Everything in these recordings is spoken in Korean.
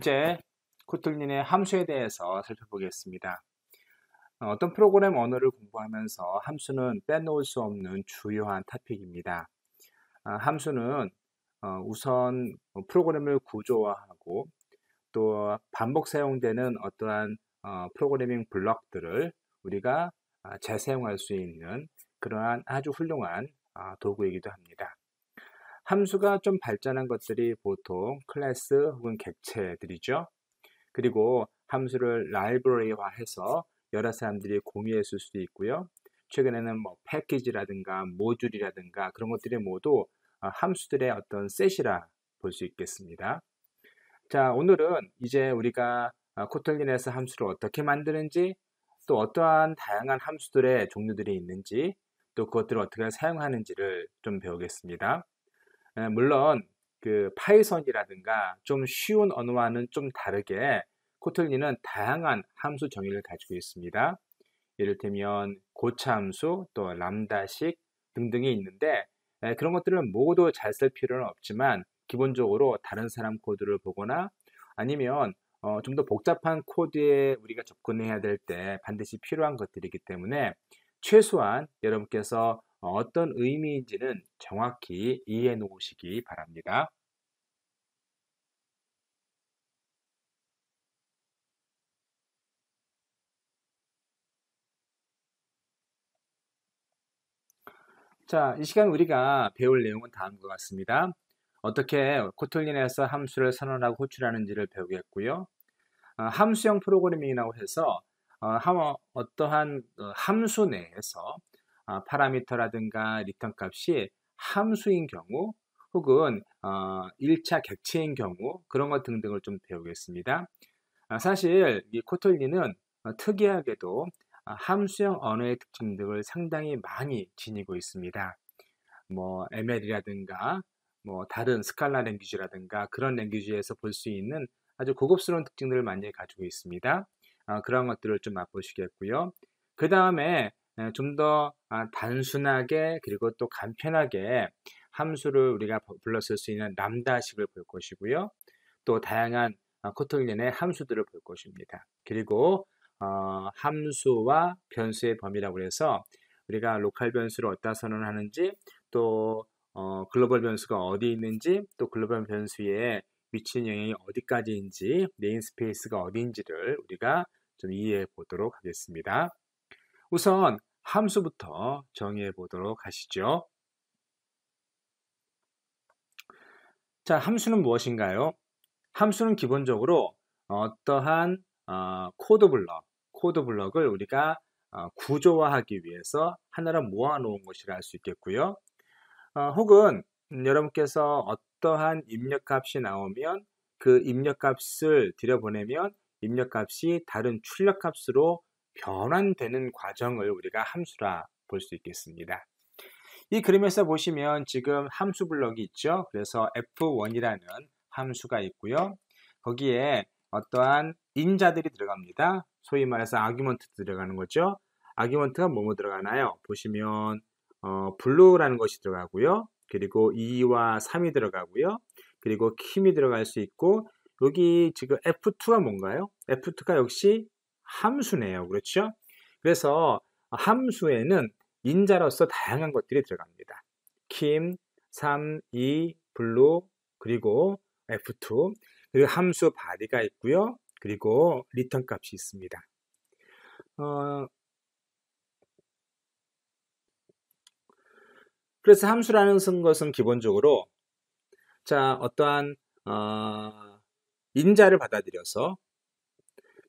이제 코틀린의 함수에 대해서 살펴보겠습니다. 어, 어떤 프로그램 언어를 공부하면서 함수는 빼놓을 수 없는 주요한 토픽입니다. 아, 함수는 어, 우선 프로그램을 구조화하고 또 반복 사용되는 어떠한 어, 프로그래밍 블럭들을 우리가 아, 재사용할 수 있는 그러한 아주 훌륭한 아, 도구이기도 합니다. 함수가 좀 발전한 것들이 보통 클래스 혹은 객체들이죠. 그리고 함수를 라이브러리화해서 여러 사람들이 공유했을 수도 있고요. 최근에는 뭐 패키지라든가 모듈이라든가 그런 것들이 모두 어, 함수들의 어떤 셋이라 볼 수 있겠습니다. 자, 오늘은 이제 우리가 어, 코틀린에서 함수를 어떻게 만드는지 또 어떠한 다양한 함수들의 종류들이 있는지 또 그것들을 어떻게 사용하는지를 좀 배우겠습니다. 예, 물론 그 파이썬이라든가 좀 쉬운 언어와는 좀 다르게 코틀리는 다양한 함수 정의를 가지고 있습니다. 이를테면 고차함수 또 람다식 등등이 있는데 예, 그런 것들을 모두 잘 쓸 필요는 없지만 기본적으로 다른 사람 코드를 보거나 아니면 어, 좀 더 복잡한 코드에 우리가 접근해야 될 때 반드시 필요한 것들이기 때문에 최소한 여러분께서 어, 어떤 의미인지는 정확히 이해해 놓으시기 바랍니다. 자, 이 시간 우리가 배울 내용은 다음과 같습니다. 어떻게 코틀린에서 함수를 선언하고 호출하는지를 배우겠고요. 어, 함수형 프로그래밍이라고 해서 어, 떠한 어, 함수 내에서 어, 파라미터라든가 리턴 값이 함수인 경우 혹은 어, 1차 객체인 경우 그런 것 등등을 좀 배우겠습니다. 아, 사실 이 코톨리는 어, 특이하게도 아, 함수형 언어의 특징 등을 상당히 많이 지니고 있습니다. 뭐 ML이라든가 뭐 다른 스칼라 랭귀지라든가 그런 랭귀지에서 볼 수 있는 아주 고급스러운 특징들을 많이 가지고 있습니다. 아, 그런 것들을 좀 맛보시겠고요. 그 다음에 네, 좀더 아, 단순하게 그리고 또 간편하게 함수를 우리가 불렀을 수 있는 람다식을 볼 것이고요. 또 다양한 아, 코틀린의 함수들을 볼 것입니다. 그리고 어, 함수와 변수의 범위라고 해서 우리가 로컬 변수를 어디다 선언하는지 또 어, 글로벌 변수가 어디 있는지 또 글로벌 변수의 미치는 영향이 어디까지인지 네임스페이스가 어디인지를 우리가 좀 이해해 보도록 하겠습니다. 우선 함수부터 정의해 보도록 하시죠. 자, 함수는 무엇인가요? 함수는 기본적으로 어떠한 어, 코드 블럭, 코드 블럭을 우리가 어, 구조화하기 위해서 하나로 모아놓은 것이라 할 수 있겠고요. 어, 혹은 여러분께서 어떠한 입력값이 나오면 그 입력값을 들여보내면 입력값이 다른 출력값으로 변환되는 과정을 우리가 함수라 볼 수 있겠습니다. 이 그림에서 보시면 지금 함수 블럭이 있죠. 그래서 F1이라는 함수가 있고요. 거기에 어떠한 인자들이 들어갑니다. 소위 말해서 아규먼트 들어가는 거죠. 아규먼트가 뭐뭐 들어가나요? 보시면 어, 블루라는 것이 들어가고요. 그리고 2와 3이 들어가고요. 그리고 킴이 들어갈 수 있고 여기 지금 F2가 뭔가요? F2가 역시 함수네요. 그렇죠? 그래서 함수에는 인자로서 다양한 것들이 들어갑니다. 킴, 삼, 이, 블루, 그리고 F2, 그리고 함수 바디가 있고요. 그리고 리턴 값이 있습니다. 어, 그래서 함수라는 것은 기본적으로 자 어떠한 어, 인자를 받아들여서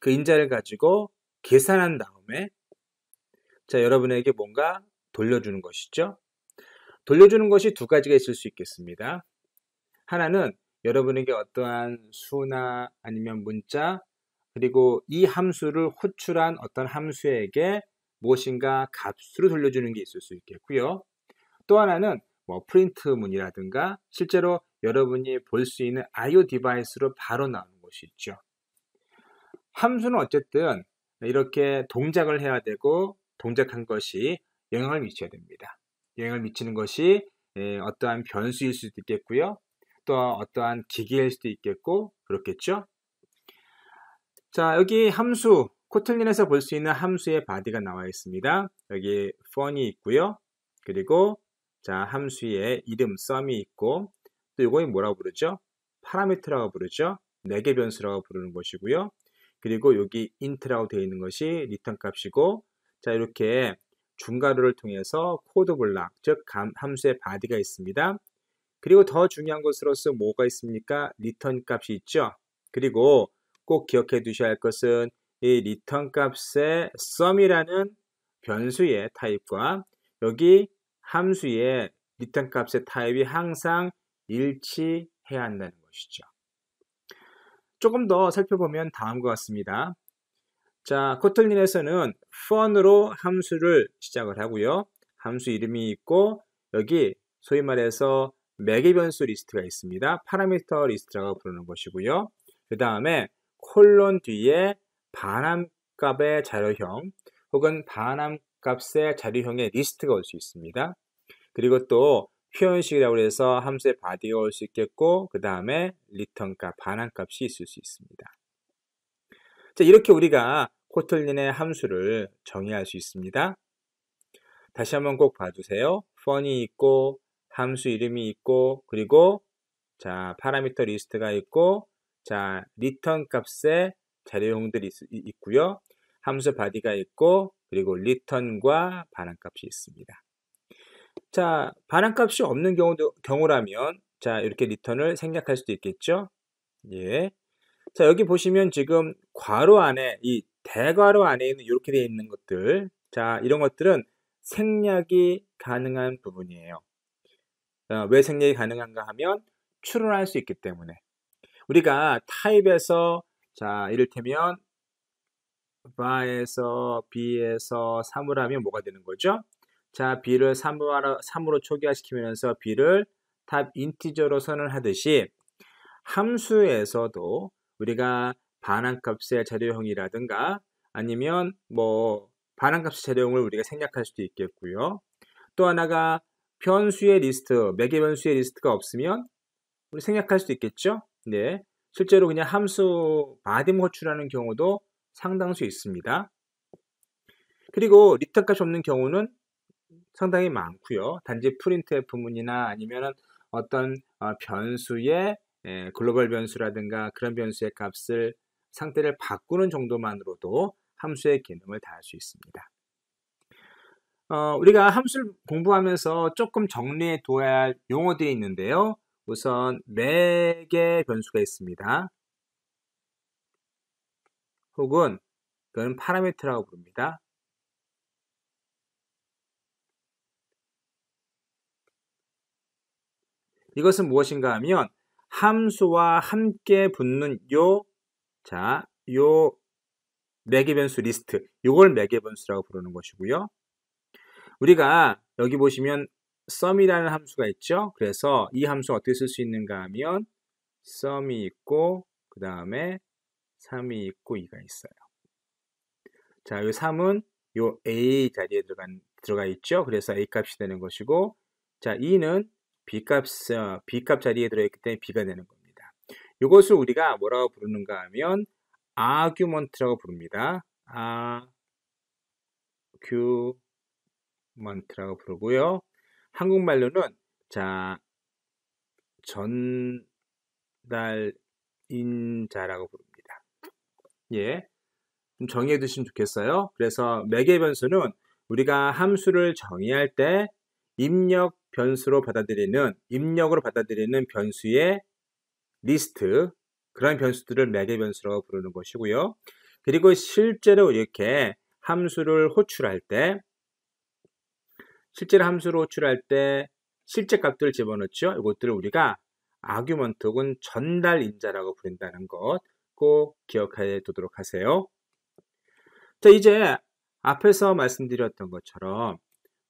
그 인자를 가지고 계산한 다음에 자, 여러분에게 뭔가 돌려주는 것이죠. 돌려주는 것이 두 가지가 있을 수 있겠습니다. 하나는 여러분에게 어떠한 수나 아니면 문자 그리고 이 함수를 호출한 어떤 함수에게 무엇인가 값으로 돌려주는 게 있을 수 있겠고요. 또 하나는 뭐 프린트 문이라든가 실제로 여러분이 볼 수 있는 IO 디바이스로 바로 나오는 것이 있죠. 함수는 어쨌든 이렇게 동작을 해야 되고 동작한 것이 영향을 미쳐야 됩니다. 영향을 미치는 것이 예, 어떠한 변수일 수도 있겠고요. 또 어떠한 기계일 수도 있겠고 그렇겠죠. 자 여기 함수 코틀린에서 볼 수 있는 함수의 바디가 나와 있습니다. 여기 fun이 있고요. 그리고 자 함수의 이름 sum이 있고 또 이거는 뭐라고 부르죠? 파라미터라고 부르죠. 4개 변수라고 부르는 것이고요. 그리고 여기 int라고 되어 있는 것이 리턴 값이고 자 이렇게 중괄호를 통해서 코드 블락 즉 함수의 바디가 있습니다. 그리고 더 중요한 것으로서 뭐가 있습니까? 리턴 값이 있죠. 그리고 꼭 기억해 두셔야 할 것은 이 리턴 값의 sum이라는 변수의 타입과 여기 함수의 리턴 값의 타입이 항상 일치해야 한다는 것이죠. 조금 더 살펴보면 다음과 같습니다. 자, 코틀린에서는 fun으로 함수를 시작을 하고요. 함수 이름이 있고 여기 소위 말해서 매개 변수 리스트가 있습니다. 파라미터 리스트라고 부르는 것이고요. 그 다음에 콜론 뒤에 반함값의 자료형 혹은 반함값의 자료형의 리스트가 올 수 있습니다. 그리고 또 표현식이라고 해서 함수의 바디가 올 수 있겠고 그 다음에 리턴값, 반환값이 있을 수 있습니다. 자 이렇게 우리가 코틀린의 함수를 정의할 수 있습니다. 다시 한번 꼭 봐주세요. 펀이 있고 함수 이름이 있고 그리고 자 파라미터 리스트가 있고 자 리턴 값에 자료용들이 있, 고요 함수 바디가 있고 그리고 리턴과 반환 값이 있습니다. 자, 반환값이 없는 경우도, 경우라면 자, 이렇게 리턴을 생략할 수도 있겠죠? 예. 자, 여기 보시면 지금 괄호 안에 이 대괄호 안에 있는 이렇게 되어 있는 것들. 자, 이런 것들은 생략이 가능한 부분이에요. 어, 왜 생략이 가능한가 하면 출원할수 있기 때문에. 우리가 타입에서 자, 이를테면 바에서 B에서 3을 하면 뭐가 되는 거죠? 자, b를 3으로, 3으로 초기화시키면서 b를 탑 인티저로 선언하듯이 함수에서도 우리가 반환값의 자료형이라든가 아니면 뭐 반환값의 자료형을 우리가 생략할 수도 있겠고요. 또 하나가 변수의 리스트, 매개 변수의 리스트가 없으면 우리 생략할 수도 있겠죠? 네. 실제로 그냥 함수 바디 호출하는 경우도 상당수 있습니다. 그리고 리턴 값이 없는 경우는 상당히 많고요. 단지 프린트의 부문이나 아니면 어떤 어, 변수의 예, 글로벌 변수라든가 그런 변수의 값을 상태를 바꾸는 정도만으로도 함수의 기능을 다할 수 있습니다. 어, 우리가 함수를 공부하면서 조금 정리해 둬야 할 용어들이 있는데요. 우선 매개 네 변수가 있습니다. 혹은 그건 파라미터라고 부릅니다. 이것은 무엇인가 하면 함수와 함께 붙는 요, 자, 요 매개변수 리스트, 요걸 매개변수라고 부르는 것이고요. 우리가 여기 보시면 sum이라는 함수가 있죠. 그래서 이 함수 어떻게 쓸 수 있는가 하면 sum이 있고 그 다음에 3이 있고 2가 있어요. 자, 요 3은 요 a 자리에 들어간, 들어가 있죠. 그래서 a 값이 되는 것이고 자, 2는 B값, 어, B값 자리에 들어있기 때문에 B가 되는 겁니다. 이것을 우리가 뭐라고 부르는가 하면 아규먼트라고 부릅니다. 아규먼트라고 부르고요. 한국말로는 자 전달인자라고 부릅니다. 예, 좀 정의해 두시면 좋겠어요. 그래서 매개 변수는 우리가 함수를 정의할 때 입력 변수로 받아들이는 입력으로 받아들이는 변수의 리스트 그런 변수들을 매개 변수라고 부르는 것이고요. 그리고 실제로 이렇게 함수를 호출할 때 실제로 함수를 호출할 때 실제 값들을 집어넣죠. 이것들을 우리가 아규먼트 혹은 전달 인자라고 부른다는 것 꼭 기억해 두도록 하세요. 자, 이제 앞에서 말씀드렸던 것처럼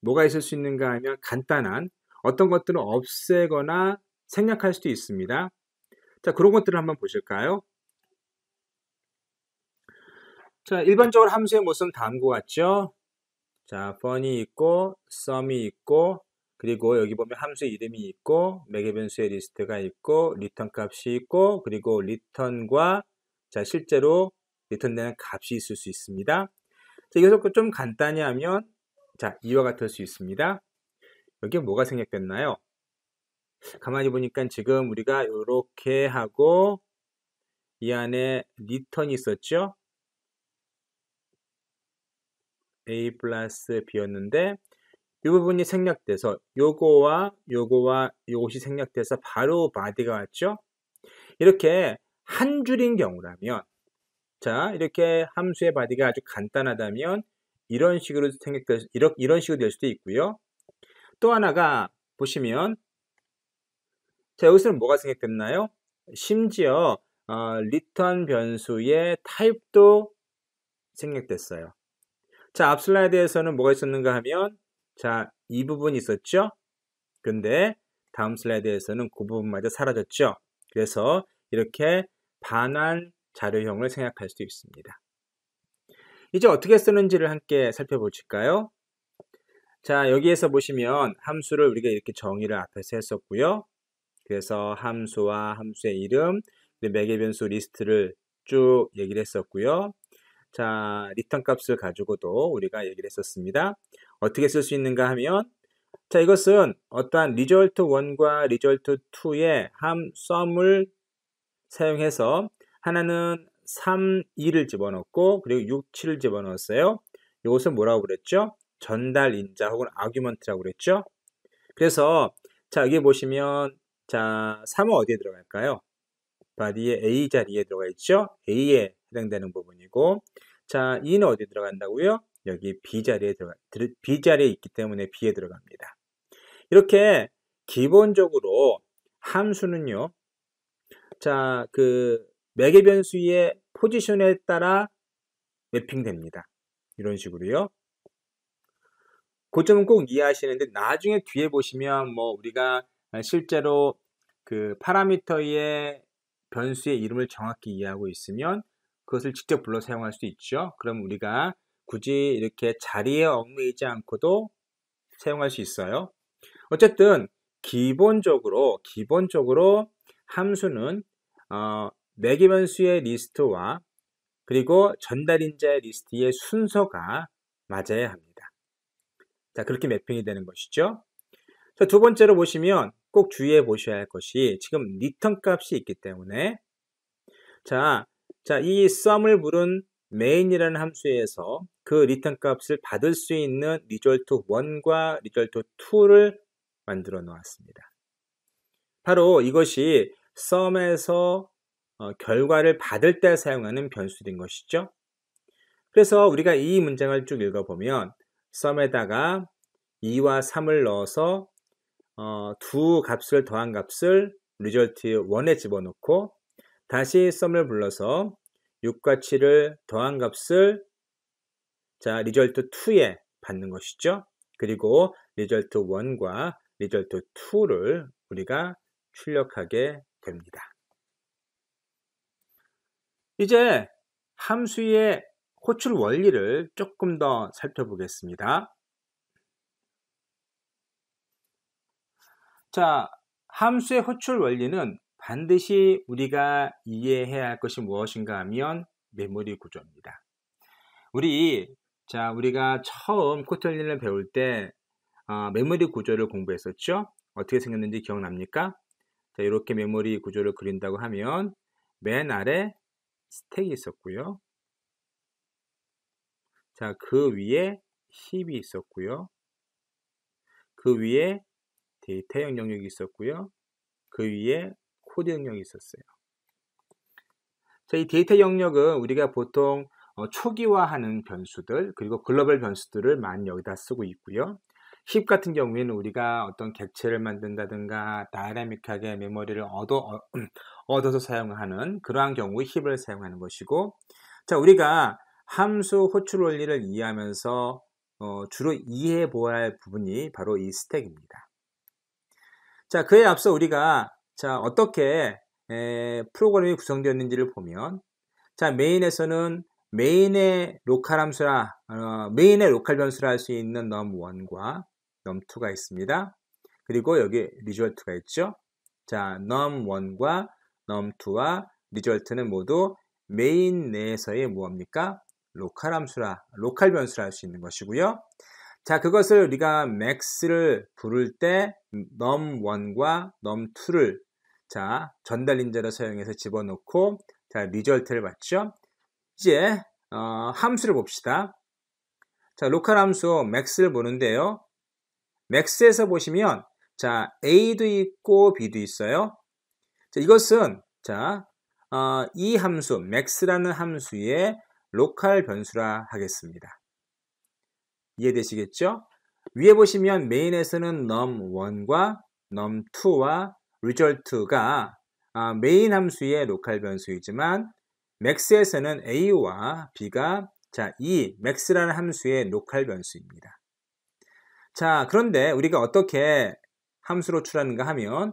뭐가 있을 수 있는가 하면 간단한 어떤 것들은 없애거나 생략할 수도 있습니다. 자, 그런 것들을 한번 보실까요? 자, 일반적으로 함수의 모습은 다음과 같죠? 자, fun이 있고, sum이 있고, 그리고 여기 보면 함수의 이름이 있고, 매개 변수의 리스트가 있고, 리턴 값이 있고, 그리고 리턴과 자, 실제로 리턴되는 값이 있을 수 있습니다. 자, 이것을 좀 간단히 하면 자, 이와 같을 수 있습니다. 여기에 뭐가 생략됐나요? 가만히 보니까 지금 우리가 이렇게 하고 이 안에 리턴이 있었죠? a 플러스 b였는데 이 부분이 생략돼서 요거와 요거와 요것이 생략돼서 바로 바디가 왔죠? 이렇게 한 줄인 경우라면 자 이렇게 함수의 바디가 아주 간단하다면 이런 식으로 생각될 이런 이런 식으로 될 수도 있고요. 또 하나가 보시면 자 여기서는 뭐가 생각됐나요? 심지어 어, 리턴 변수의 타입도 생략됐어요. 자, 앞 슬라이드에서는 뭐가 있었는가 하면 자, 이 부분 이 있었죠? 근데 다음 슬라이드에서는 그 부분마저 사라졌죠? 그래서 이렇게 반환 자료형을 생략할 수도 있습니다. 이제 어떻게 쓰는지를 함께 살펴보실까요? 자, 여기에서 보시면 함수를 우리가 이렇게 정의를 앞에서 했었고요. 그래서 함수와 함수의 이름, 매개 변수 리스트를 쭉 얘기를 했었고요. 자, 리턴 값을 가지고도 우리가 얘기를 했었습니다. 어떻게 쓸 수 있는가 하면 자, 이것은 어떠한 r e s u l t 1과 r e s u l t 2의 함 썸을 사용해서 하나는 3, 2를 집어넣고 그리고 6, 7을 집어넣었어요. 이것은 뭐라고 그랬죠? 전달 인자 혹은 아규먼트라고 그랬죠? 그래서 자 여기 보시면 자 3은 어디에 들어갈까요? 바디의 A 자리에 들어가 있죠? A에 해당되는 부분이고 자 2는 어디에 들어간다고요? 여기 B 자리에 들어가 B 자리에 있기 때문에 B에 들어갑니다. 이렇게 기본적으로 함수는요. 자, 그 매개 변수의 포지션에 따라 매핑됩니다. 이런 식으로요. 고점은 그꼭 이해하시는데 나중에 뒤에 보시면 뭐 우리가 실제로 그 파라미터의 변수의 이름을 정확히 이해하고 있으면 그것을 직접 불러 사용할 수 있죠. 그럼 우리가 굳이 이렇게 자리에 얽매이지 않고도 사용할 수 있어요. 어쨌든 기본적으로 기본적으로 함수는 어, 매개변수의 리스트와 그리고 전달인자의 리스트의 순서가 맞아야 합니다. 자, 그렇게 매핑이 되는 것이죠. 자, 두 번째로 보시면 꼭 주의해 보셔야 할 것이 지금 리턴 값이 있기 때문에 자, 자, 이 썸을 부른 메인이라는 함수에서 그 리턴 값을 받을 수 있는 리졸트 1과 리졸트 2를 만들어 놓았습니다. 바로 이것이 썸에서 어, 결과를 받을 때 사용하는 변수인 것이죠. 그래서 우리가 이 문장을 쭉 읽어보면 썸에다가 2와 3을 넣어서 어, 두 값을 더한 값을 리절트 1에 집어넣고 다시 썸을 불러서 6과 7을 더한 값을 자 리절트 2에 받는 것이죠. 그리고 리절트 1과 리절트 2를 우리가 출력하게 됩니다. 이제 함수의 호출 원리를 조금 더 살펴보겠습니다. 자, 함수의 호출 원리는 반드시 우리가 이해해야 할 것이 무엇인가 하면 메모리 구조입니다. 우리 자 우리가 처음 코틀린을 배울 때 아, 메모리 구조를 공부했었죠. 어떻게 생겼는지 기억납니까? 자, 이렇게 메모리 구조를 그린다고 하면 맨 아래 스택이 있었고요. 자, 그 위에 힙이 있었고요. 그 위에 데이터 영역이 있었고요. 그 위에 코드 영역이 있었어요. 자, 이 데이터 영역은 우리가 보통 어, 초기화하는 변수들 그리고 글로벌 변수들을 많이 여기다 쓰고 있고요. 힙 같은 경우에는 우리가 어떤 객체를 만든다든가 다이나믹하게 메모리를 얻어, 어, 음, 얻어서 사용하는 그러한 경우 힙을 사용하는 것이고 자 우리가 함수 호출 원리를 이해하면서 어, 주로 이해해 보아야 할 부분이 바로 이 스택입니다. 자 그에 앞서 우리가 자 어떻게 에, 프로그램이 구성되었는지를 보면 자 메인에서는 메인의 로컬 함수라 어, 메인의 로컬 변수라 할 수 있는 넘1과 num2가 있습니다. 그리고 여기 result가 있죠. 자, num1과 num2와 result는 모두 메인 내에서의 무엇입니까? 로컬 함수라, 로컬 변수라 할 수 있는 것이고요. 자, 그것을 우리가 max를 부를 때 num1과 num2를 자, 전달 인자를 사용해서 집어넣고 자, result를 봤죠. 이제 어, 함수를 봅시다. 자, 로컬 함수 max를 보는데요. 맥스에서 보시면 자 a도 있고 b도 있어요. 자, 이것은 자, 어, 이 함수 맥스라는 함수의 로컬 변수라 하겠습니다. 이해되시겠죠? 위에 보시면 메인에서는 num1과 num2와 result가 아, 메인 함수의 로컬 변수이지만 맥스에서는 a와 b가 자, 이맥스라는 함수의 로컬 변수입니다. 자, 그런데 우리가 어떻게 함수로 출하는가 하면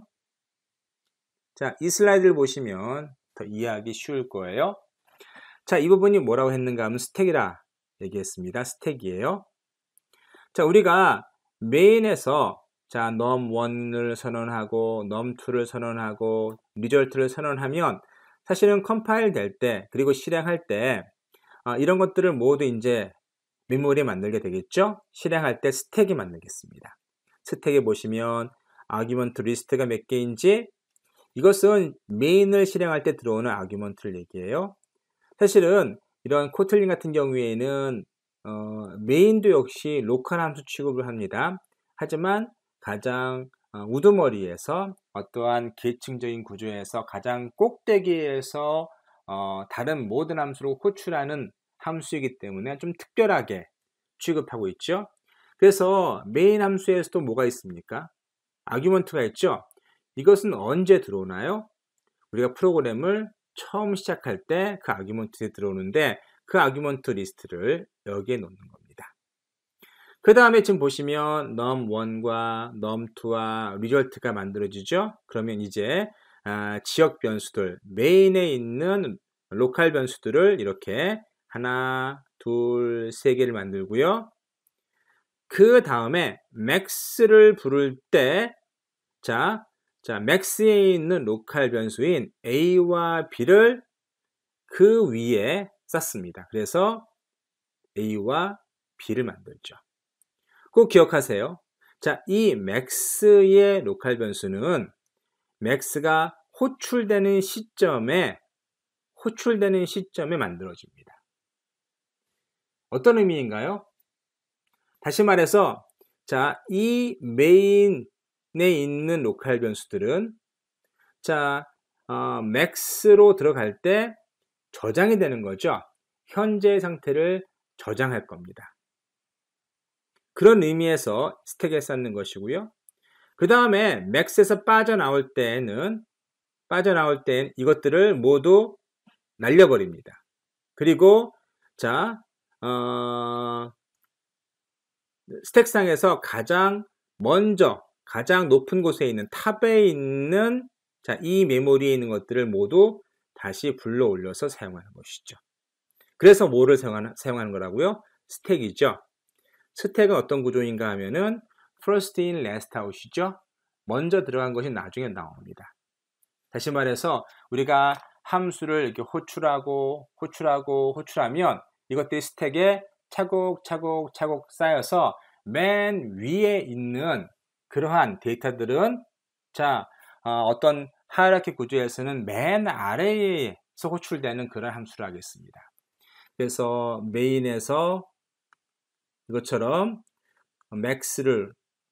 자, 이 슬라이드를 보시면 더 이해하기 쉬울 거예요. 자, 이 부분이 뭐라고 했는가 하면 스택이라 얘기했습니다. 스택이에요. 자, 우리가 메인에서 자, num1을 선언하고 num2를 선언하고 r e s u l t 를 선언하면 사실은 컴파일 될 때, 그리고 실행할 때 아, 이런 것들을 모두 이제 메모리 만들게 되겠죠? 실행할 때 스택이 만들겠습니다. 스택에 보시면 아규먼트 리스트가 몇 개인지 이것은 메인을 실행할 때 들어오는 아규먼트를 얘기해요. 사실은 이런 코틀링 같은 경우에는 어, 메인도 역시 로컬 함수 취급을 합니다. 하지만 가장 어, 우두머리에서 어떠한 계층적인 구조에서 가장 꼭대기에서 어, 다른 모든 함수로 호출하는 함수이기 때문에 좀 특별하게 취급하고 있죠. 그래서 메인 함수에서도 뭐가 있습니까? 아규먼트가 있죠. 이것은 언제 들어오나요? 우리가 프로그램을 처음 시작할 때 그 아규먼트에 들어오는데 그 아규먼트 리스트를 여기에 놓는 겁니다. 그 다음에 지금 보시면 num1과 num2와 result가 만들어지죠. 그러면 이제 아, 지역 변수들, 메인에 있는 로컬 변수들을 이렇게 하나, 둘, 세 개를 만들고요. 그 다음에 맥스를 부를 때, 자, 자, m a 에 있는 로컬 변수인 a와 b를 그 위에 쌓습니다 그래서 a와 b를 만들죠. 꼭 기억하세요. 자, 이맥스의 로컬 변수는 맥스가 호출되는 시점에 호출되는 시점에 만들어집니다. 어떤 의미인가요? 다시 말해서 자, 이 메인에 있는 로컬 변수들은 자, 어, m a 로 들어갈 때 저장이 되는 거죠. 현재 상태를 저장할 겁니다. 그런 의미에서 스택에 쌓는 것이고요. 그 다음에 맥스에서 빠져나올 때는 빠져나올 땐 이것들을 모두 날려버립니다. 그리고 자 어, 스택상에서 가장 먼저 가장 높은 곳에 있는 탑에 있는 자, 이 메모리에 있는 것들을 모두 다시 불러 올려서 사용하는 것이죠. 그래서 뭐를 사용하는, 사용하는 거라고요? 스택이죠. 스택은 어떤 구조인가 하면은 first in, last out이죠. 먼저 들어간 것이 나중에 나옵니다. 다시 말해서 우리가 함수를 이렇게 호출하고 호출하고 호출하면 이것들이 스택에 차곡차곡 차곡 쌓여서 맨 위에 있는 그러한 데이터들은 자 어, 떤 하이라키 구조에서는 맨 아래에서 호출되는 그런 함수를 하겠습니다. 그래서 메인에서 이것처럼 맥스를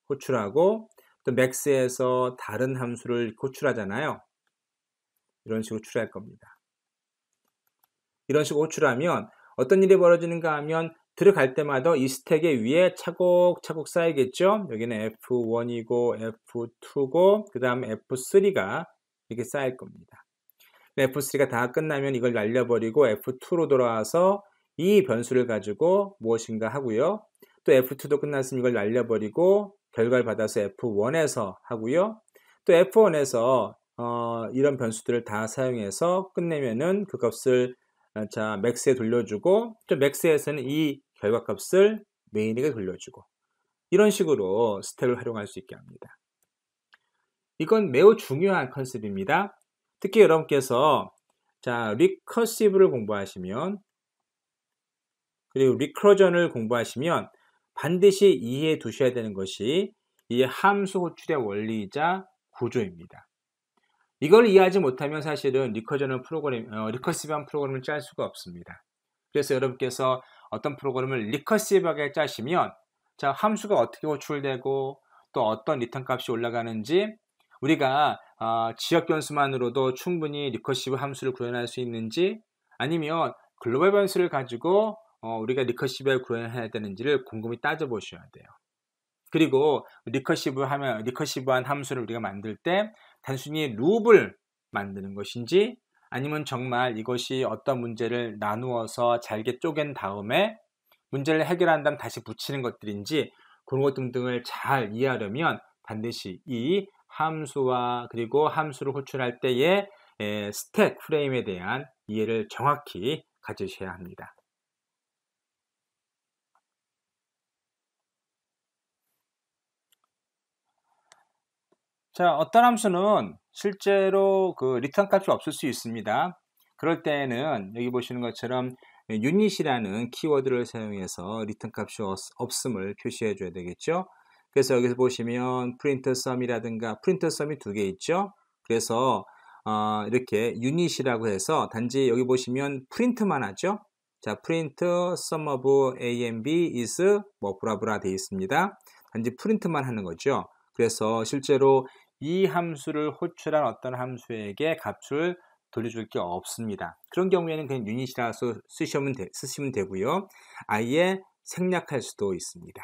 호출하고 또 m a 에서 다른 함수를 호출하잖아요. 이런 식으로 호출할 겁니다. 이런 식으로 호출하면 어떤 일이 벌어지는가 하면 들어갈 때마다 이 스택의 위에 차곡차곡 쌓이겠죠. 여기는 F1이고 F2고 그 다음 F3가 이렇게 쌓일 겁니다. F3가 다 끝나면 이걸 날려버리고 F2로 돌아와서 이 변수를 가지고 무엇인가 하고요. 또 F2도 끝났으면 이걸 날려버리고 결과를 받아서 F1에서 하고요. 또 F1에서 어, 이런 변수들을 다 사용해서 끝내면은 그 값을 자, 맥스에 돌려주고, 또 맥스에서는 이 결과값을 메인에게 돌려주고, 이런 식으로 스택을 활용할 수 있게 합니다. 이건 매우 중요한 컨셉입니다. 특히 여러분께서 자, 리커시브를 공부하시면 그리고 리커전을 공부하시면 반드시 이해해 두셔야 되는 것이 이 함수 호출의 원리이자 구조입니다. 이걸 이해하지 못하면 사실은 리커전은 프로그램, 어, 리커시브한 프로그램을 짤 수가 없습니다. 그래서 여러분께서 어떤 프로그램을 리커시브하게 짜시면 자, 함수가 어떻게 호출되고 또 어떤 리턴 값이 올라가는지 우리가 어, 지역 변수만으로도 충분히 리커시브 함수를 구현할 수 있는지 아니면 글로벌 변수를 가지고 어, 우리가 리커시브를 구현해야 되는지를 곰곰이 따져보셔야 돼요. 그리고 리커시브 하면 리커시브한 함수를 우리가 만들 때 단순히 룹을 만드는 것인지 아니면 정말 이것이 어떤 문제를 나누어서 잘게 쪼갠 다음에 문제를 해결한 다음 다시 붙이는 것들인지 그런 것 등등을 잘 이해하려면 반드시 이 함수와 그리고 함수를 호출할 때의 스택 프레임에 대한 이해를 정확히 가지셔야 합니다. 자, 어떤 함수는 실제로 그 리턴 값이 없을 수 있습니다. 그럴 때는 여기 보시는 것처럼 유닛이라는 키워드를 사용해서 리턴 값이 없음을 표시해 줘야 되겠죠. 그래서 여기서 보시면 프린터 썸이라든가 프린터 썸이 두 개 있죠. 그래서 어, 이렇게 유닛이라고 해서 단지 여기 보시면 프린트만 하죠. 자, 프린트 sum of a and b is 뭐 브라브라 되어 있습니다. 단지 프린트만 하는 거죠. 그래서 실제로 이 함수를 호출한 어떤 함수에게 값을 돌려줄 게 없습니다. 그런 경우에는 그냥 유닛이라서 쓰시면, 되, 쓰시면 되고요. 아예 생략할 수도 있습니다.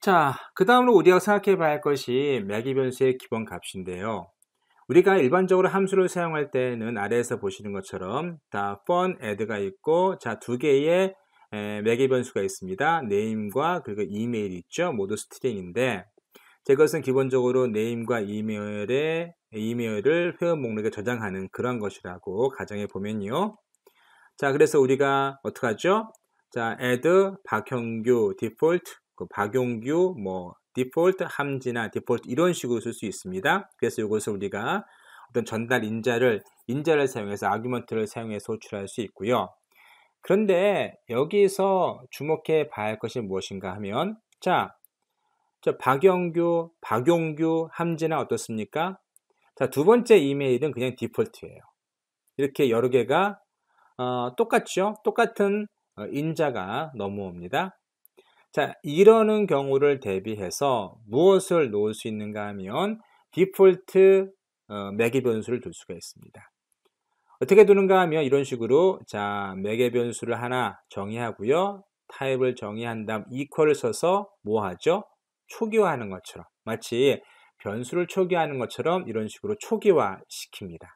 자, 그 다음으로 우리가 생각해 봐야 할 것이 매개 변수의 기본 값인데요. 우리가 일반적으로 함수를 사용할 때는 아래에서 보시는 것처럼 다 fun, add가 있고 자 두 개의 매개 변수가 있습니다. name과 그리고 email 있죠. 모두 스트링인데 제 것은 기본적으로 네임과 이메일의 이메일을 회원 목록에 저장하는 그런 것이라고 가정해 보면요. 자, 그래서 우리가 어떻게 하죠? 자, add 박형규 디폴트, 그 박용규 뭐 디폴트 함지나 디폴트 이런 식으로 쓸 수 있습니다. 그래서 이것을 우리가 어떤 전달 인자를 인자를 사용해서 아규먼트를 사용해서 호출할 수 있고요. 그런데 여기서 주목해 봐야 할 것이 무엇인가 하면 자, 자, 박영규, 박용규, 함진아 어떻습니까? 자, 두 번째 이메일은 그냥 디폴트예요. 이렇게 여러 개가 어, 똑같죠? 똑같은 어, 인자가 넘어옵니다. 자, 이러는 경우를 대비해서 무엇을 놓을 수 있는가 하면 디폴트 어, 매개 변수를 둘 수가 있습니다. 어떻게 두는가 하면 이런 식으로 자, 매개 변수를 하나 정의하고요. 타입을 정의한 다음 이퀄을 써서 뭐 하죠? 초기화하는 것처럼 마치 변수를 초기화하는 것처럼 이런 식으로 초기화시킵니다.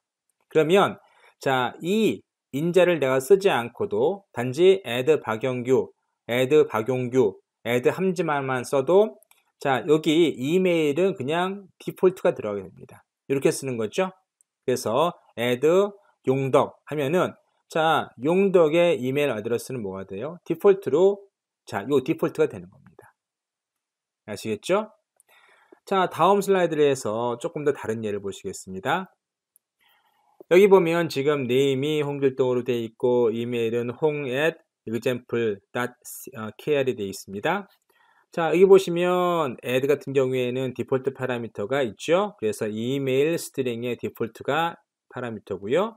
그러면 자, 이 인자를 내가 쓰지 않고도 단지 add 박영규, add 박용규, add 함지만만 써도 자, 여기 이메일은 그냥 디폴트가 들어가게 됩니다. 이렇게 쓰는 거죠. 그래서 add 용덕 하면은 자, 용덕의 이메일 아드레스는 뭐가 돼요? 디폴트로 자, 요 디폴트가 되는 겁니다. 아시겠죠? 자, 다음 슬라이드에서 조금 더 다른 예를 보시겠습니다. 여기 보면 지금 네임이 홍길동으로 되어 있고 이메일은 홍 at example.kr이 되어 있습니다. 자, 여기 보시면 add 같은 경우에는 디폴트 파라미터가 있죠. 그래서 이메일 스트링의 디폴트가 파라미터고요.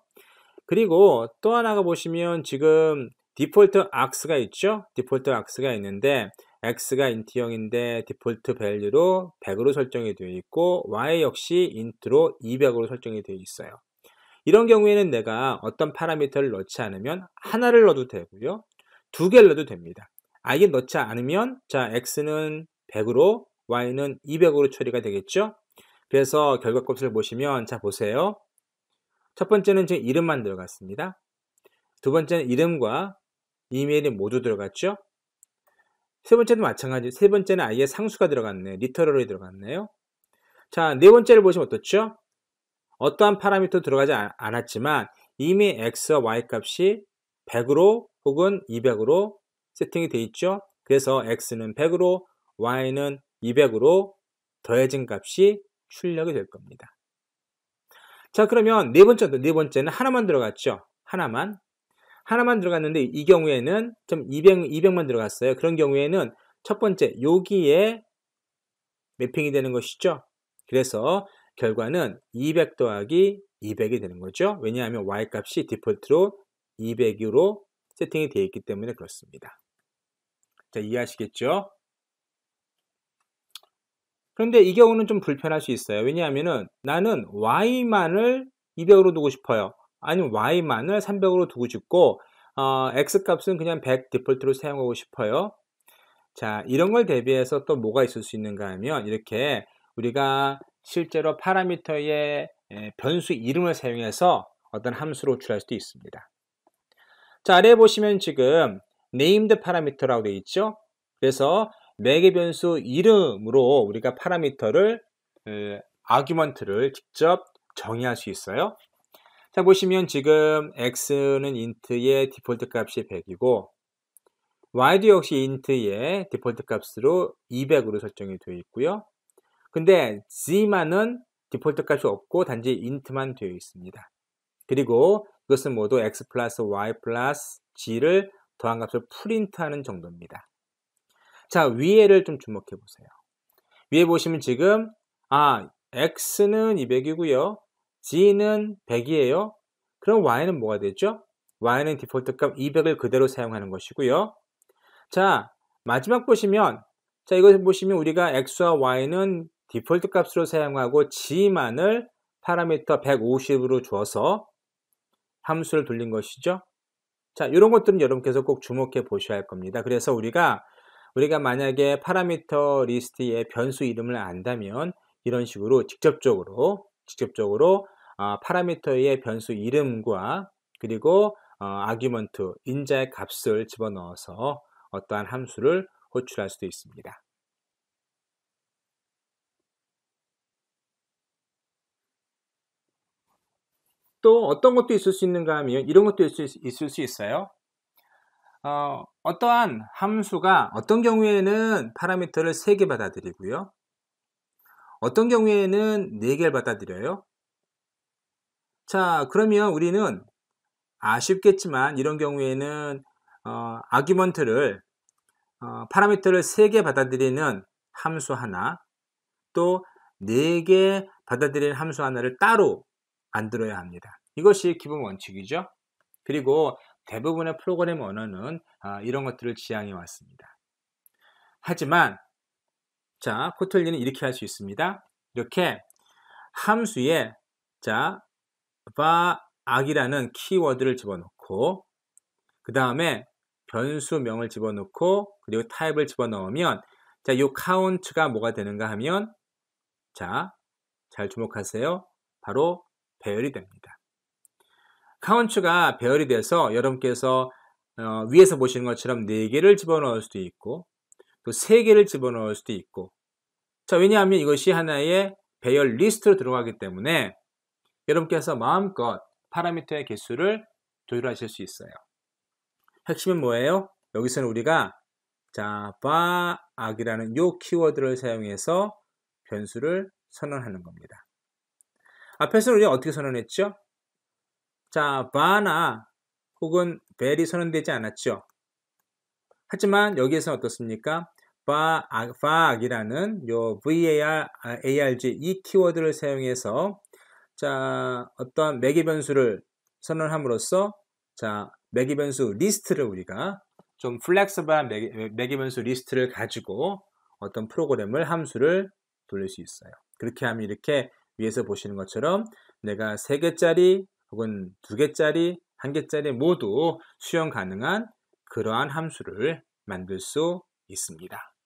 그리고 또 하나가 보시면 지금 디폴트 악스가 있죠. 디폴트 악스가 있는데 x가 인트형인데 디폴트 밸류로 100으로 설정이 되어 있고 y 역시 인트로 200으로 설정이 되어 있어요. 이런 경우에는 내가 어떤 파라미터를 넣지 않으면 하나를 넣어도 되고요. 두 개를 넣어도 됩니다. 아예 넣지 않으면 자 x는 100으로 y는 200으로 처리가 되겠죠. 그래서 결과값을 보시면 자 보세요. 첫 번째는 지금 이름만 들어갔습니다. 두 번째는 이름과 이메일이 모두 들어갔죠. 세 번째도 마찬가지. 세 번째는 아예 상수가 들어갔네. 리터럴이 들어갔네요. 자, 네 번째를 보시면 어떻죠? 어떠한 파라미터 들어가지 않았지만 이미 x와 y 값이 100으로 혹은 200으로 세팅이 돼 있죠. 그래서 x는 100으로 y는 200으로 더해진 값이 출력이 될 겁니다. 자, 그러면 네 번째, 네 번째는 하나만 들어갔죠. 하나만. 하나만 들어갔는데 이 경우에는 좀 200, 200만 들어갔어요. 그런 경우에는 첫 번째 여기에 매핑이 되는 것이죠. 그래서 결과는 200 더하기 200이 되는 거죠. 왜냐하면 y값이 디폴트로 200으로 세팅이 되어 있기 때문에 그렇습니다. 자, 이해하시겠죠? 그런데 이 경우는 좀 불편할 수 있어요. 왜냐하면 나는 y만을 200으로 두고 싶어요. 아니면 y만을 300으로 두고 싶고 어, x 값은 그냥 100 디폴트로 사용하고 싶어요. 자, 이런 걸 대비해서 또 뭐가 있을 수 있는가 하면 이렇게 우리가 실제로 파라미터의 변수 이름을 사용해서 어떤 함수로 호출할 수도 있습니다. 자, 아래에 보시면 지금 named 파라미터라고 되어 있죠? 그래서 매개 변수 이름으로 우리가 파라미터를 아 r 먼트를 직접 정의할 수 있어요. 자, 보시면 지금 x는 인트의 디폴트 값이 100이고 y도 역시 인트의 디폴트 값으로 200으로 설정이 되어 있고요. 근데 z만은 디폴트 값이 없고 단지 인트만 되어 있습니다. 그리고 이것은 모두 x 플러스 y 플러스 g를 더한 값을 프린트하는 정도입니다. 자, 위에를 좀 주목해 보세요. 위에 보시면 지금 아, x는 200이고요. G는 100이에요. 그럼 Y는 뭐가 되죠? Y는 디폴트 값 200을 그대로 사용하는 것이고요. 자, 마지막 보시면 자, 이것 보시면 우리가 X와 Y는 디폴트 값으로 사용하고 G만을 파라미터 150으로 줘서 함수를 돌린 것이죠. 자, 이런 것들은 여러분께서 꼭 주목해 보셔야 할 겁니다. 그래서 우리가 우리가 만약에 파라미터 리스트의 변수 이름을 안다면 이런 식으로 직접적으로 직접적으로 어, 파라미터의 변수 이름과 그리고 어, 아규먼트 인자의 값을 집어넣어서 어떠한 함수를 호출할 수도 있습니다. 또 어떤 것도 있을 수 있는가 하면 이런 것도 있을 수, 있어요. 어, 떠한 함수가 어떤 경우에는 파라미터를 3개 받아들이고요. 어떤 경우에는 4개를 받아들여요. 자, 그러면 우리는 아쉽겠지만 이런 경우에는 어, 아규먼트를 어, 파라미터를 3개 받아들이는 함수 하나 또 4개 받아들이는 함수 하나를 따로 만들어야 합니다. 이것이 기본 원칙이죠. 그리고 대부분의 프로그램 언어는 아, 이런 것들을 지향해 왔습니다. 하지만 자 코틀리는 이렇게 할 수 있습니다. 이렇게 함수에 자 바악이라는 키워드를 집어넣고 그 다음에 변수명을 집어넣고 그리고 타입을 집어넣으면 자, 요 카운트가 뭐가 되는가 하면 자, 잘 주목하세요. 바로 배열이 됩니다. 카운트가 배열이 돼서 여러분께서 어, 위에서 보시는 것처럼 4개를 집어넣을 수도 있고 또 3개를 집어넣을 수도 있고 자, 왜냐하면 이것이 하나의 배열 리스트로 들어가기 때문에 여러분께서 마음껏 파라미터의 개수를 조절하실 수 있어요. 핵심은 뭐예요? 여기서는 우리가 자, 바, 악이라는 요 키워드를 사용해서 변수를 선언하는 겁니다. 앞에서 는 우리가 어떻게 선언했죠? 자, 바나 혹은 벨이 선언되지 않았죠. 하지만 여기에서는 어떻습니까? 바, 악, 바악이라는 요 VAR, ARG 이 키워드를 사용해서 자, 어떠한 매개 변수를 선언함으로써 자, 매개 변수 리스트를 우리가 좀 플렉스블한 매개 변수 리스트를 가지고 어떤 프로그램을 함수를 돌릴 수 있어요. 그렇게 하면 이렇게 위에서 보시는 것처럼 내가 3개짜리 혹은 2개짜리, 1개짜리 모두 수용 가능한 그러한 함수를 만들 수 있습니다.